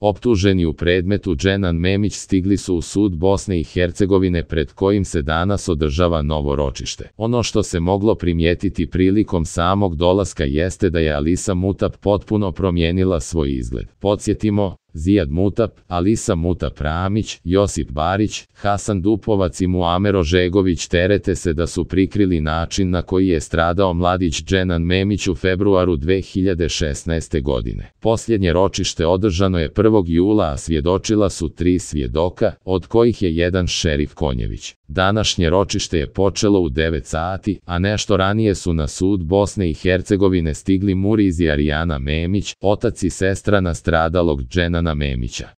Optuženi u predmetu Dženan Memić stigli su u sud Bosne i Hercegovine pred kojim se danas održava novo ročište. Ono što se moglo primijetiti prilikom samog dolaska jeste da je Alisa Mutap potpuno promijenila svoj izgled. Podsjetimo, Zijad Mutap, Alisa Mutap Ramić, Josip Barić, Hasan Dupovac i Muamero Žegović terete se da su prikrili način na koji je stradao mladić Dženan Memić u februaru 2016. godine. Posljednje ročište održano je 1. jula, a svjedočila su tri svjedoka, od kojih je jedan šerif Konjević. Današnje ročište je počelo u 9 sati, a nešto ranije su na sud Bosne i Hercegovine stigli Muriz i Arijana Memić, otac i sestra nastradalog Dženana Memića.